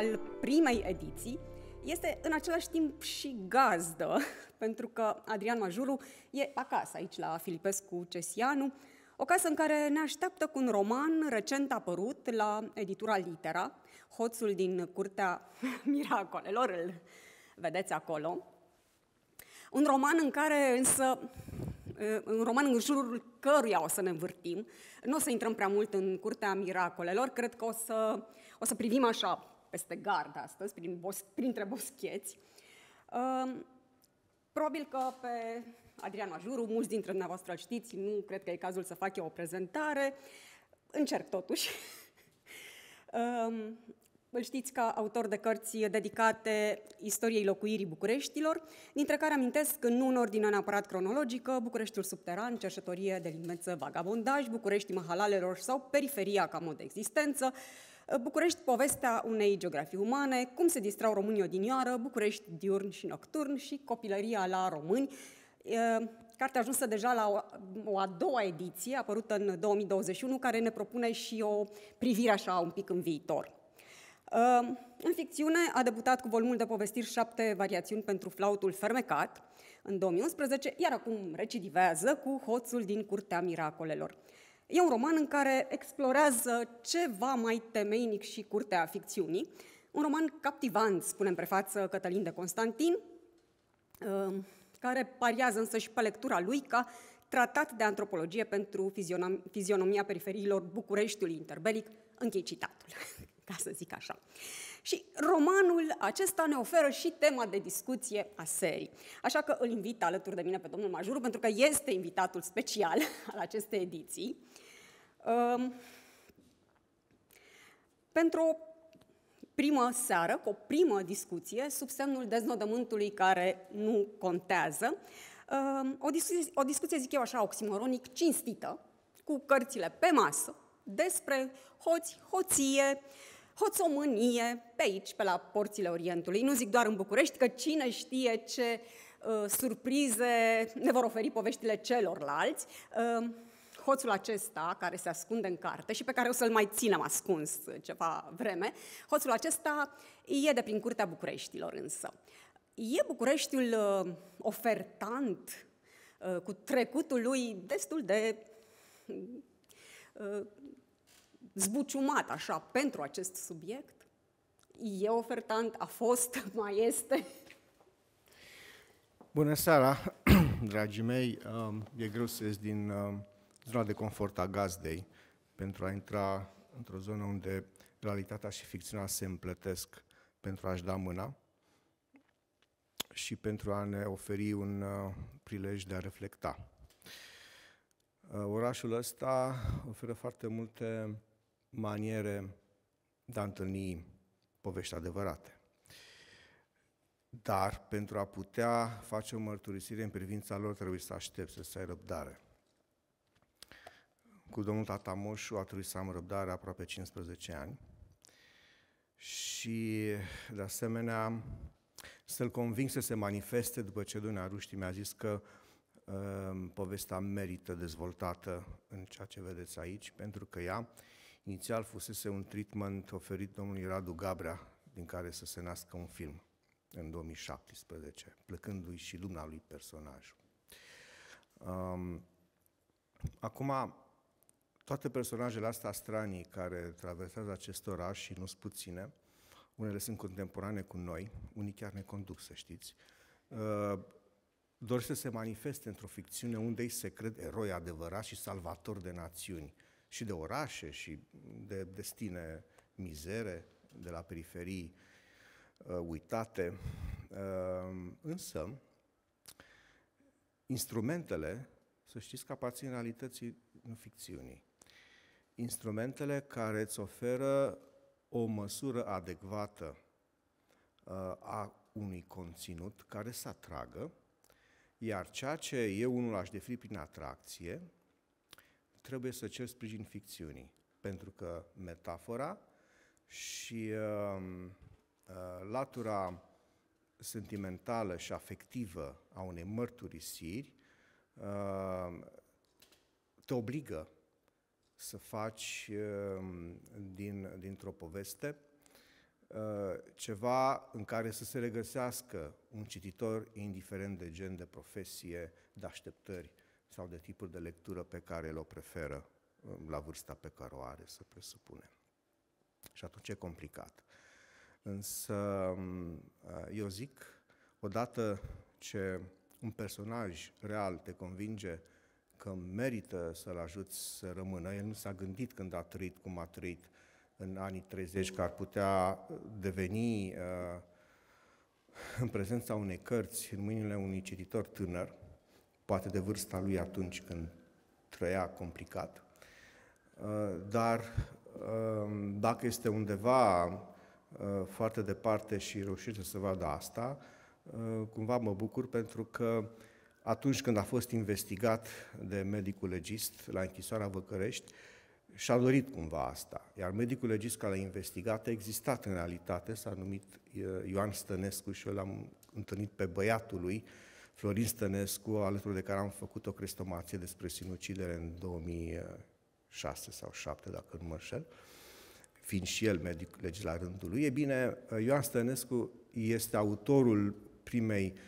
al primei ediții, este în același timp și gazdă, pentru că Adrian Majuru e acasă aici la Filipescu Cesianu, o casă în care ne așteaptă cu un roman recent apărut la editura Litera, Hoțul din Curtea Miracolelor, îl vedeți acolo. Un roman în care însă un roman în jurul căruia o să ne învârtim. Nu o să intrăm prea mult în curtea miracolelor, cred că o să, o să privim așa peste gard astăzi, prin bos- printre boscheți. Ehm, probabil că pe Adrian Ajuru, mulți dintre dumneavoastră îl știți, nu cred că e cazul să fac eu o prezentare. Încerc totuși. Ehm, îl știți ca autor de cărți dedicate istoriei locuirii Bucureștilor, dintre care amintesc nu în ordine neapărat cronologică, Bucureștiul subteran, cercetorie, delinvență, vagabondaj, București mahalalelor sau periferia ca mod de existență, București, povestea unei geografii umane, cum se distrau românii odinioară, București diurn și nocturn și copilăria la români. Cartea ajunsă deja la o, o a doua ediție, apărută în 2021, care ne propune și o privire așa un pic în viitor. În ficțiune a debutat cu volumul de povestiri șapte variațiuni pentru flautul fermecat în 2011, iar acum recidivează cu hoțul din Curtea Miracolelor. E un roman în care explorează ceva mai temeinic și curtea ficțiunii. Un roman captivant, spune în prefață Cătălin de Constantin, uh, care pariază însă și pe lectura lui ca tratat de antropologie pentru fizionomia periferiilor Bucureștiului interbelic, închei citatul, ca să zic așa. Și romanul acesta ne oferă și tema de discuție a serii. Așa că îl invit alături de mine pe domnul Majuru, pentru că este invitatul special al acestei ediții. Pentru o primă seară, cu o primă discuție, sub semnul deznodământului care nu contează, o discuție, o discuție, zic eu așa, oximoronic, cinstită, cu cărțile pe masă, despre hoți, hoție, hoțomânie, pe aici, pe la porțile Orientului. Nu zic doar în București, că cine știe ce uh, surprize ne vor oferi poveștile celorlalți. Uh, hoțul acesta, care se ascunde în carte și pe care o să-l mai ținem ascuns ceva vreme, hoțul acesta e de prin curtea Bucureștilor însă. E Bucureștiul uh, ofertant uh, cu trecutul lui destul de uh, zbuciumat așa pentru acest subiect? E ofertant, a fost, mai este? Bună seara, dragii mei! Um, e greu să ies din um, zona de confort a gazdei, pentru a intra într-o zonă unde realitatea și ficțiunea se împlătesc pentru a-și da mâna și pentru a ne oferi un uh, prilej de a reflecta. Uh, orașul ăsta oferă foarte multe maniere de a întâlni povești adevărate. Dar pentru a putea face o mărturisire în privința lor trebuie să aștepți, să ai răbdare. Cu domnul Moșu a trebuit să am răbdare aproape 15 ani și, de asemenea, să-l conving să se manifeste după ce Dumnezeu Ruști mi-a zis că uh, povestea merită dezvoltată în ceea ce vedeți aici, pentru că ea inițial fusese un treatment oferit domnului Radu Gabrea, din care să se nască un film în 2017, plecându-i și lumna lui personajul. Um, acum, toate personajele astea stranii care traversează acest oraș și nu sunt puține, unele sunt contemporane cu noi, unii chiar ne conduc, să știți, uh, doresc să se manifeste într-o ficțiune unde ei se cred eroi adevărați și salvatori de națiuni și de orașe și de destine mizere, de la periferii uh, uitate. Uh, însă, instrumentele, să știți că aparțin realității, nu ficțiunii instrumentele care îți oferă o măsură adecvată uh, a unui conținut care să atragă, iar ceea ce eu unul aș defini prin atracție, trebuie să cer sprijin ficțiunii, pentru că metafora și uh, uh, latura sentimentală și afectivă a unei mărturisiri uh, te obligă să faci ehm, din, dintr-o poveste eh, ceva în care să se regăsească un cititor, indiferent de gen, de profesie, de așteptări sau de tipul de lectură pe care îl o preferă ehm, la vârsta pe care o are, să presupune. Și atunci e complicat. Însă ehm, eu zic, odată ce un personaj real te convinge că merită să-l ajut să rămână. El nu s-a gândit când a trăit cum a trăit în anii 30 că ar putea deveni uh, în prezența unei cărți, în mâinile unui cititor tânăr, poate de vârsta lui atunci când trăia complicat. Uh, dar uh, dacă este undeva foarte departe și reușește să vadă asta, cumva mă bucur pentru că atunci când a fost investigat de medicul legist la închisoarea Văcărești, și-a dorit cumva asta. Iar medicul legist care a investigat a existat în realitate, s-a numit Ioan Stănescu și eu l-am întâlnit pe băiatul lui, Florin Stănescu, alături de care am făcut o crestomație despre sinucidere în 2006 sau 2007, dacă nu mă înșel, fiind și el medic legislatorul lui. E bine, Ioan Stănescu este autorul primei uh,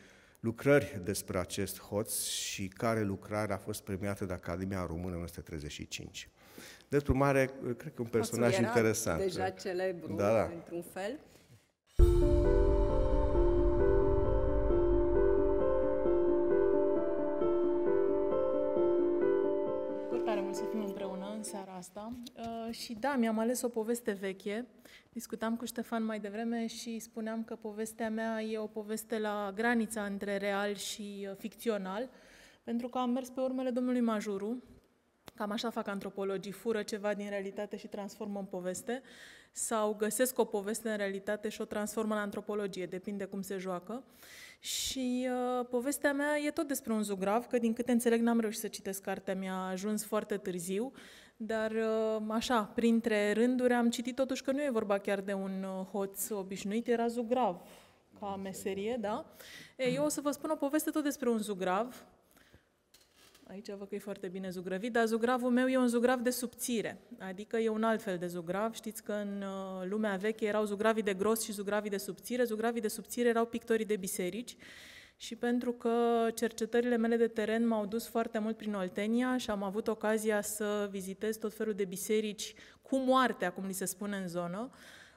lucrări despre acest hoț și care lucrare a fost premiată de Academia Română în 1935. Drept urmare, cred că un personaj Hoțul era interesant. deja celebru, da, da. într-un fel. Tare mult să fim împreună în seara asta. Uh, și da, mi-am ales o poveste veche Discutam cu Ștefan mai devreme și spuneam că povestea mea e o poveste la granița între real și uh, ficțional, pentru că am mers pe urmele domnului Majuru, Cam așa fac antropologii, fură ceva din realitate și transformă în poveste sau găsesc o poveste în realitate și o transformă în antropologie, depinde cum se joacă. Și uh, povestea mea e tot despre un zugrav, că din câte înțeleg n-am reușit să citesc cartea, mi-a ajuns foarte târziu dar uh, așa, printre rânduri am citit totuși că nu e vorba chiar de un uh, hoț obișnuit, era zugrav ca meserie, da? E, eu o să vă spun o poveste tot despre un zugrav. Aici văd că e foarte bine zugrăvit, dar zugravul meu e un zugrav de subțire, adică e un alt fel de zugrav. Știți că în uh, lumea veche erau zugravii de gros și zugravii de subțire. Zugravii de subțire erau pictorii de biserici și pentru că cercetările mele de teren m-au dus foarte mult prin Oltenia și am avut ocazia să vizitez tot felul de biserici cu moarte, cum li se spune în zonă,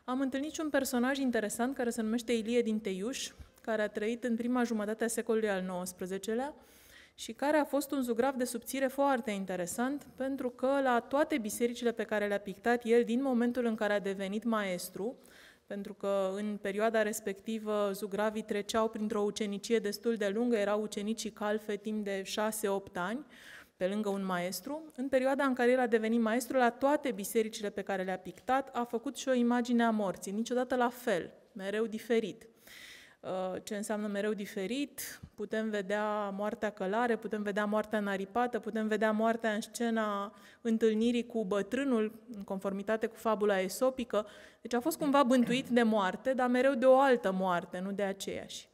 am întâlnit și un personaj interesant care se numește Ilie din Teiuș, care a trăit în prima jumătate a secolului al XIX-lea și care a fost un zugrav de subțire foarte interesant, pentru că la toate bisericile pe care le-a pictat el din momentul în care a devenit maestru, pentru că în perioada respectivă zugravii treceau printr-o ucenicie destul de lungă, erau ucenicii calfe timp de 6-8 ani, pe lângă un maestru. În perioada în care el a devenit maestru, la toate bisericile pe care le-a pictat, a făcut și o imagine a morții, niciodată la fel, mereu diferit. Uh, ce înseamnă mereu diferit, putem vedea moartea călare, putem vedea moartea naripată, putem vedea moartea în scena întâlnirii cu bătrânul, în conformitate cu fabula esopică. Deci a fost cumva bântuit de moarte, dar mereu de o altă moarte, nu de aceeași.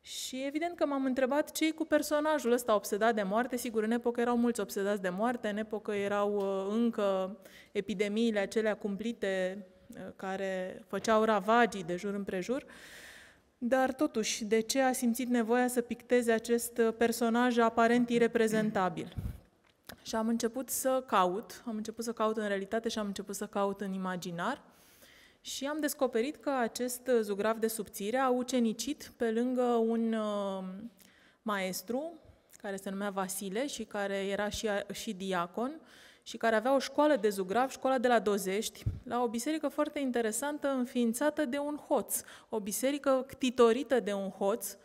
Și evident că m-am întrebat ce cu personajul ăsta obsedat de moarte. Sigur, în epocă erau mulți obsedați de moarte, în epocă erau uh, încă epidemiile acelea cumplite uh, care făceau ravagii de jur împrejur. prejur. Dar totuși, de ce a simțit nevoia să picteze acest uh, personaj aparent ireprezentabil? Și am început să caut, am început să caut în realitate și am început să caut în imaginar și am descoperit că acest uh, zugrav de subțire a ucenicit pe lângă un uh, maestru care se numea Vasile și care era și, și diacon și care avea o școală de zugrav, școala de la Dozești, la o biserică foarte interesantă înființată de un hoț, o biserică ctitorită de un hoț,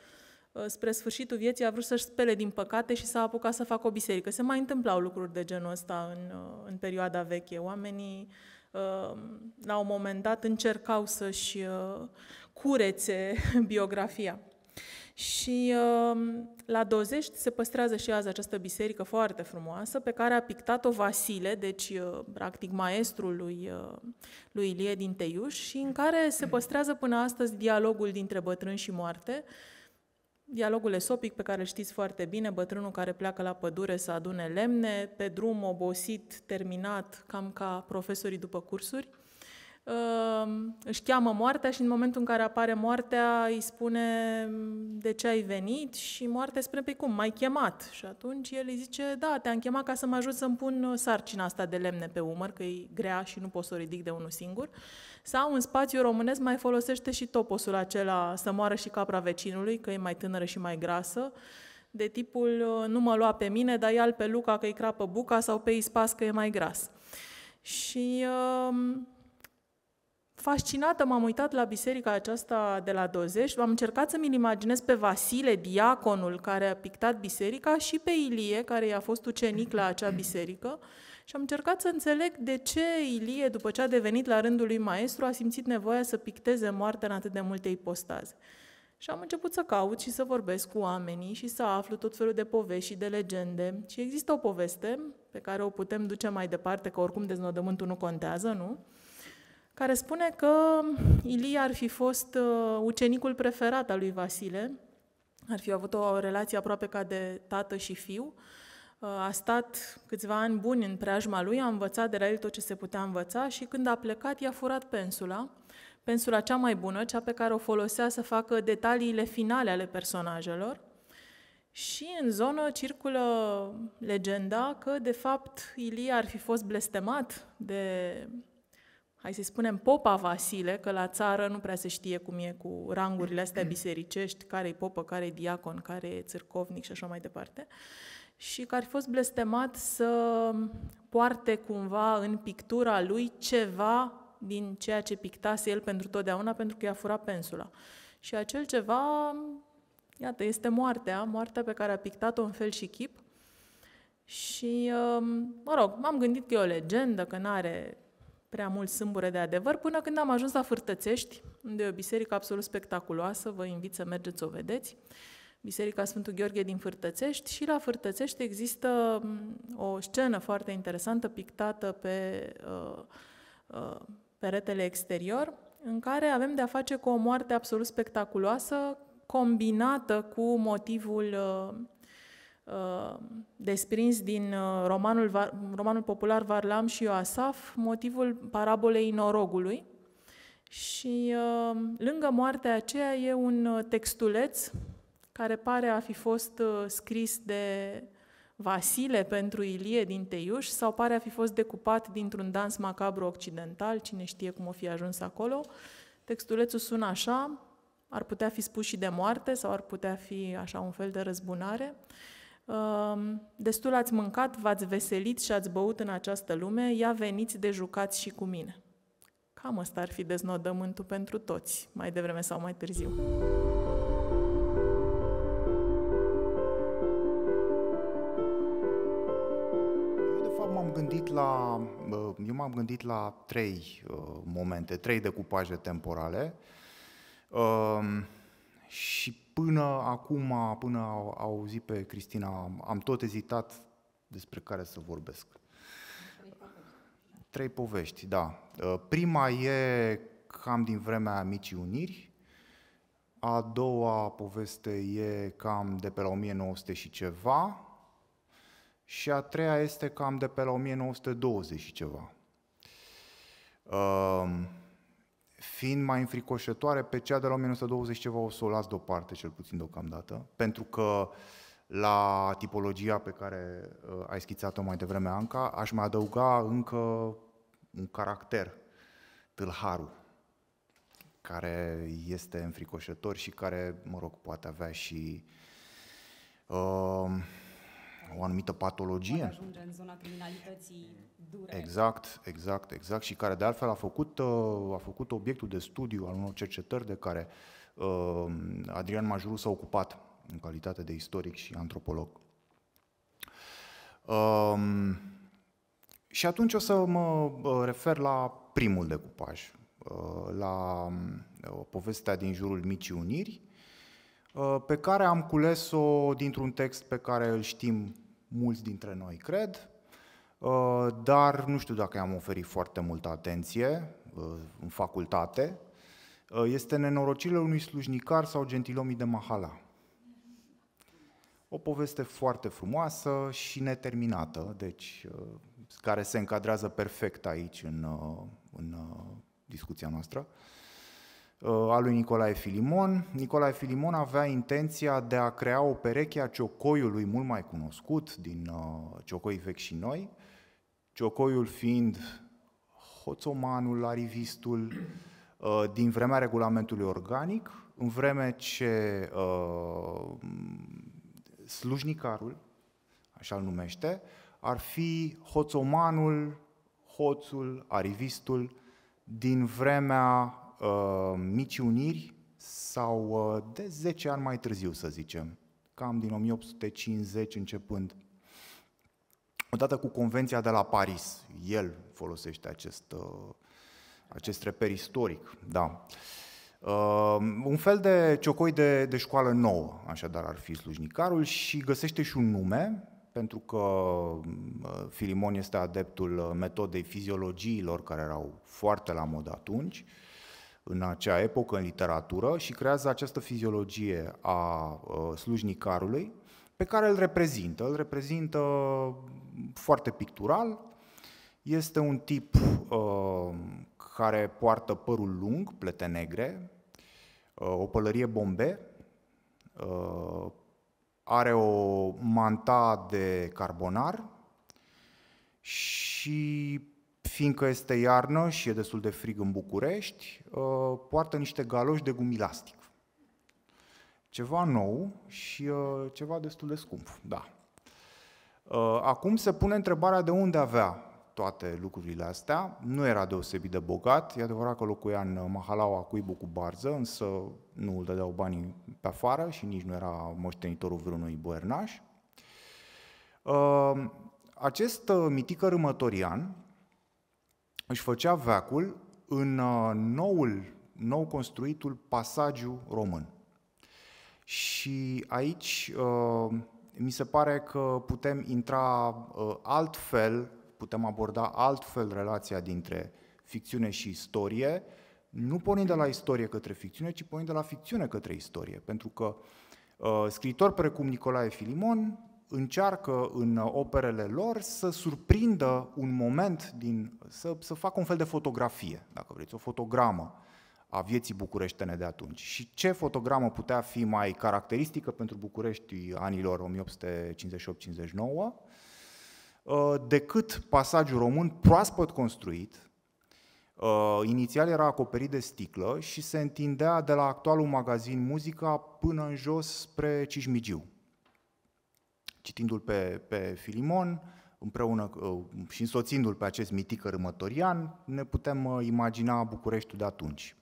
uh, spre sfârșitul vieții a vrut să-și spele din păcate și s-a apucat să facă o biserică. Se mai întâmplau lucruri de genul ăsta în, uh, în perioada veche. Oamenii uh, la un moment dat încercau să-și curețe biografia. Și um, la Dozești se păstrează și azi această biserică foarte frumoasă pe care a pictat-o Vasile, deci uh, practic maestrul lui, uh, lui Ilie din Teiuș și în care se păstrează până astăzi dialogul dintre bătrân și moarte, dialogul esopic pe care îl știți foarte bine, bătrânul care pleacă la pădure să adune lemne, pe drum obosit, terminat, cam ca profesorii după cursuri, Ehm, își cheamă moartea și în momentul în care apare moartea îi spune de ce ai venit și moartea spune, pe păi cum, m-ai chemat? Și atunci el îi zice, da, te-am chemat ca să mă ajut să-mi pun uh, sarcina asta de lemne pe umăr, că e grea și nu pot să o ridic de unul singur. Sau în spațiu românesc mai folosește și toposul acela să moară și capra vecinului, că e mai tânără și mai grasă de tipul uh, nu mă lua pe mine, dar ia pe Luca că-i crapă buca sau pe Ispas că e mai gras. Și uh, Fascinată m-am uitat la biserica aceasta de la Dozești, am încercat să mi-l imaginez pe Vasile, diaconul care a pictat biserica și pe Ilie, care i-a fost ucenic la acea biserică și am încercat să înțeleg de ce Ilie, după ce a devenit la rândul lui maestru, a simțit nevoia să picteze moartea în atât de multe ipostaze. Și am început să caut și să vorbesc cu oamenii și să aflu tot felul de povești și de legende. Și există o poveste pe care o putem duce mai departe, că oricum deznodământul nu contează, nu? care spune că Ilie ar fi fost uh, ucenicul preferat al lui Vasile, ar fi avut o relație aproape ca de tată și fiu, uh, a stat câțiva ani buni în preajma lui, a învățat de la el tot ce se putea învăța și când a plecat i-a furat pensula, pensula cea mai bună, cea pe care o folosea să facă detaliile finale ale personajelor. Și în zonă circulă legenda că, de fapt, Ilie ar fi fost blestemat de hai să-i spunem, popa Vasile, că la țară nu prea se știe cum e cu rangurile astea bisericești, care e popă, care e diacon, care e țârcovnic și așa mai departe, și că ar fi fost blestemat să poarte cumva în pictura lui ceva din ceea ce pictase el pentru totdeauna, pentru că i-a furat pensula. Și acel ceva, iată, este moartea, moartea pe care a pictat-o în fel și chip. Și, uh, mă rog, m-am gândit că e o legendă, că nu are prea mult sâmbure de adevăr, până când am ajuns la Fârtățești, unde e o biserică absolut spectaculoasă, vă invit să mergeți să o vedeți, Biserica Sfântul Gheorghe din Fârtățești și la Fârtățești există mm, o scenă foarte interesantă pictată pe uh, uh, peretele exterior, în care avem de-a face cu o moarte absolut spectaculoasă, combinată cu motivul uh, Uh, desprins din uh, romanul, romanul popular Varlam și Ioasaf, motivul parabolei norogului. Și uh, lângă moartea aceea e un textuleț care pare a fi fost scris de Vasile pentru Ilie din Teiuș sau pare a fi fost decupat dintr-un dans macabru occidental, cine știe cum o fi ajuns acolo. Textulețul sună așa, ar putea fi spus și de moarte sau ar putea fi așa un fel de răzbunare. Uh, Ehm, destul ați mâncat, v-ați veselit și ați băut în această lume, ia veniți de jucați și cu mine. Cam ăsta ar fi deznodământul pentru toți, mai devreme sau mai târziu. m-am gândit la, eu m-am gândit la trei uh, momente, trei decupaje temporale uh, și până acum, până au auzit pe Cristina, am tot ezitat despre care să vorbesc. Trei povești, da. Uh, prima e cam din vremea Micii Uniri, a doua poveste e cam de pe la 1900 și ceva și a treia este cam de pe la 1920 și ceva. Uh, fiind mai înfricoșătoare pe cea de la 1920 ceva, o să o las deoparte, cel puțin deocamdată, pentru că la tipologia pe care uh, ai schițat-o mai devreme, Anca, aș mai adăuga încă un caracter, tâlharul, care este înfricoșător și care, mă rog, poate avea și uh, o anumită patologie. ajunge în zona criminalității dure. Exact, exact, exact. Și care de altfel a făcut, uh, a făcut obiectul de studiu al unor cercetări de care uh, Adrian Majuru s-a ocupat în calitate de istoric și antropolog. Um, și atunci o să mă uh, refer la primul decupaj, la um, povestea din jurul Micii Uniri, Uh, pe care am cules-o dintr-un text pe care îl știm mulți dintre noi, cred, uh, dar nu știu dacă i-am oferit foarte multă atenție uh, în facultate. Este nenorocirile unui slujnicar sau gentilomii de Mahala. O poveste foarte frumoasă și neterminată, deci care se încadrează perfect aici în, în discuția noastră. Uh, Uh, a lui Nicolae Filimon. Nicolae Filimon avea intenția de a crea o pereche a ciocoiului mult mai cunoscut din uh, ciocoi Vechi și Noi, ciocoiul fiind hoțomanul, arivistul, uh, din vremea regulamentului organic, în vreme ce slujnicarul, așa îl numește, ar fi hoțomanul, hoțul, arivistul, din vremea Uh, mici uniri sau uh, de 10 ani mai târziu, să zicem, cam din 1850 începând. Odată cu Convenția de la Paris, el folosește acest, uh, acest reper istoric, da. un fel de ciocoi de, de școală nouă, așadar ar fi slujnicarul și găsește și un nume, pentru că Filimon este adeptul metodei fiziologiilor care erau foarte la mod atunci, în acea epocă în literatură și creează această fiziologie a uh, slujnicarului pe care îl reprezintă. Îl reprezintă foarte pictural, este un tip uh, care poartă părul lung, plete negre, uh, o pălărie bombe, uh, are o manta de carbonar și fiindcă este iarnă și e destul de frig în București, uh, poartă niște galoși de gumilastic. Ceva nou și uh, ceva destul de scump, da. Uh, acum se pune întrebarea de unde avea toate lucrurile astea. Nu era deosebit de bogat, e adevărat că locuia în Mahalaua Cuibu cu barză, însă nu îl dădeau banii pe afară și nici nu era moștenitorul vreunui boernaș. Acest mitică rămătorian își făcea veacul în uh, noul, nou construitul Pasagiu Român. Și aici uh, mi se pare că putem intra uh, altfel, putem aborda altfel relația dintre ficțiune și istorie, nu pornind de la istorie către ficțiune, ci pornind de la ficțiune către istorie. Pentru că uh, scritori precum Nicolae Filimon încearcă în operele lor să surprindă un moment, din, să, să facă un fel de fotografie, dacă vreți, o fotogramă a vieții bucureștene de atunci. Și ce fotogramă putea fi mai caracteristică pentru București anilor 1858-59 uh, decât pasajul român proaspăt construit, uh, inițial era acoperit de sticlă și se întindea de la actualul magazin Muzica până în jos spre Cismigiu citindu-l pe, pe Filimon, împreună uh, și însoțindu-l pe acest mitic rămătorian, ne putem uh, imagina Bucureștiul de atunci.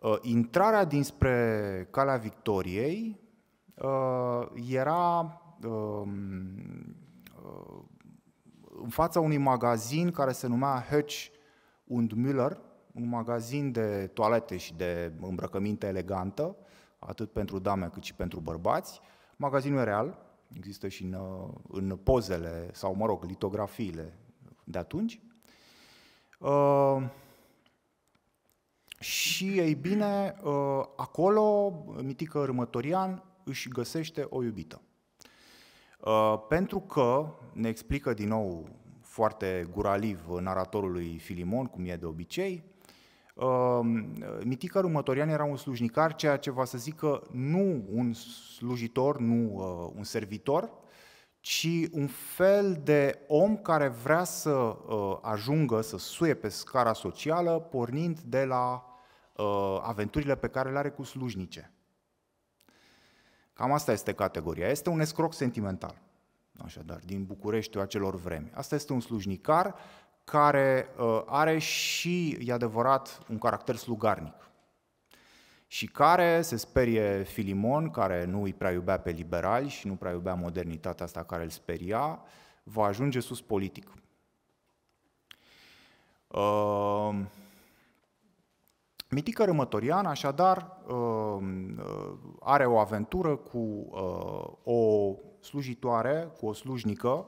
Uh, intrarea dinspre Calea Victoriei era um, în fața unui magazin care se numea Hötch und Müller, un magazin de toalete și de îmbrăcăminte elegantă, atât pentru dame cât și pentru bărbați. Magazinul real, există și în, uh, în pozele sau, mă rog, litografiile de atunci. Uh, și, ei bine, uh, acolo Mitică Rămătorian își găsește o iubită. Uh, pentru că, ne explică din nou foarte guraliv naratorului Filimon, cum e de obicei, Ehm, Mitica Rumătorian era un slujnicar, ceea ce va să zică nu un slujitor, nu uh, un servitor, ci un fel de om care vrea să uh, ajungă, să suie pe scara socială, pornind de la uh, aventurile pe care le are cu slujnice. Cam asta este categoria. Este un escroc sentimental, așadar, din București, acelor vremi. Asta este un slujnicar care uh, are și, e adevărat, un caracter slugarnic și care se sperie Filimon, care nu îi prea iubea pe liberali și nu prea iubea modernitatea asta care îl speria, va ajunge sus politic. Uh, Mitică Rămătorian, așadar, uh, uh, are o aventură cu uh, o slujitoare, cu o slujnică,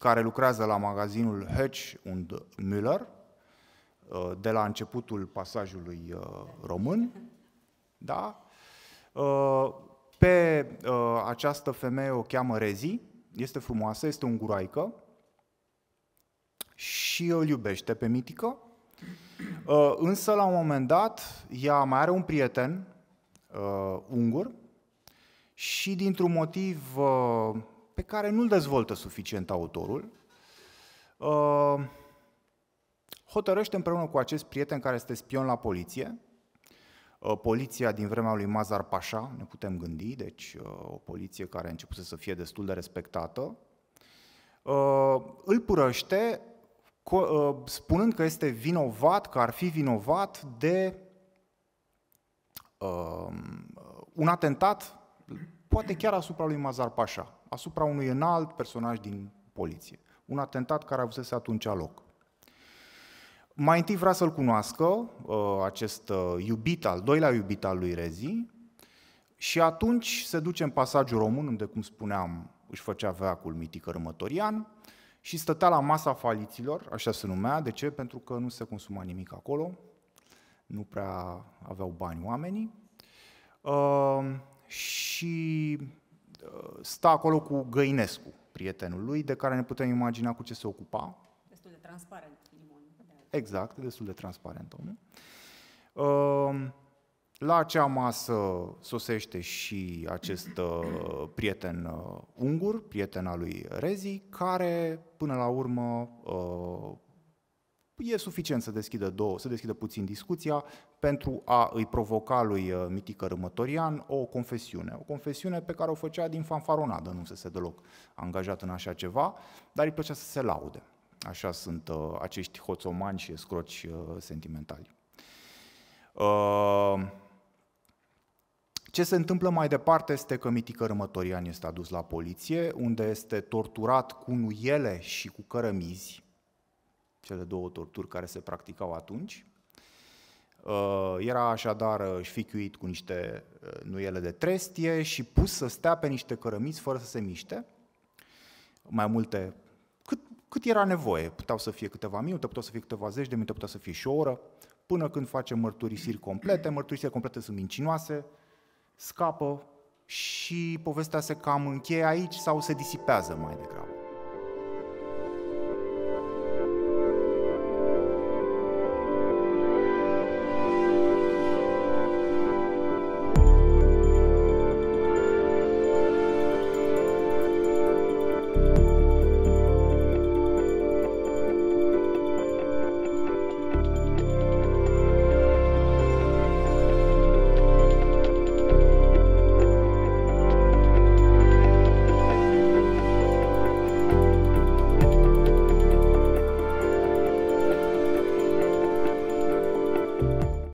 care lucrează la magazinul Hetch und Müller, uh, de la începutul pasajului uh, român, da? Uh, pe această femeie o cheamă Rezi, este frumoasă, este guraică și îl iubește pe Mitică, însă la un moment dat ea mai are un prieten ungur și dintr-un motiv pe care nu-l dezvoltă suficient autorul, uh, hotărăște împreună cu acest prieten care este spion la poliție, uh, poliția din vremea lui Mazar Pașa, ne putem gândi, deci uh, o poliție care a început să fie destul de respectată, îl purăște spunând că este vinovat, că ar fi vinovat de un atentat, poate chiar asupra lui Mazar Pașa asupra unui înalt personaj din poliție. Un atentat care avusese atunci loc. Mai întâi vrea să-l cunoască, uh, acest uh, iubit, al doilea iubit al lui Rezi, și atunci se duce în pasajul român, unde, cum spuneam, își făcea veacul mitic rămătorian și stătea la masa faliților, așa se numea, de ce? Pentru că nu se consuma nimic acolo, nu prea aveau bani oamenii. Uh, și Uh, sta acolo cu Găinescu, prietenul lui, de care ne putem imagina cu ce se ocupa. Destul de transparent, Exact, destul de transparent omul. Uh, la acea masă sosește și acest uh, prieten ungur, prieten al lui Rezi, care până la urmă e suficient să deschidă două, să deschidă puțin discuția, pentru a îi provoca lui uh, Mitică Rămătorian o confesiune. O confesiune pe care o făcea din fanfaronadă, nu se se deloc angajat în așa ceva, dar îi plăcea să se laude. Așa sunt uh, acești hoțomani și scroci uh, sentimentali. Uh, ce se întâmplă mai departe este că Mitică Rămătorian este adus la poliție, unde este torturat cu nuiele și cu cărămizi, cele două torturi care se practicau atunci, Uh, era așadar uh, șficuit cu niște uh, nuiele de trestie și pus să stea pe niște cărămiți fără să se miște, mai multe, cât, cât era nevoie. Puteau să fie câteva minute, puteau să fie câteva zeci de minute, puteau să fie și o oră, până când face mărturisiri complete. Mărturisirile complete sunt mincinoase, scapă și povestea se cam încheie aici sau se disipează mai degrabă.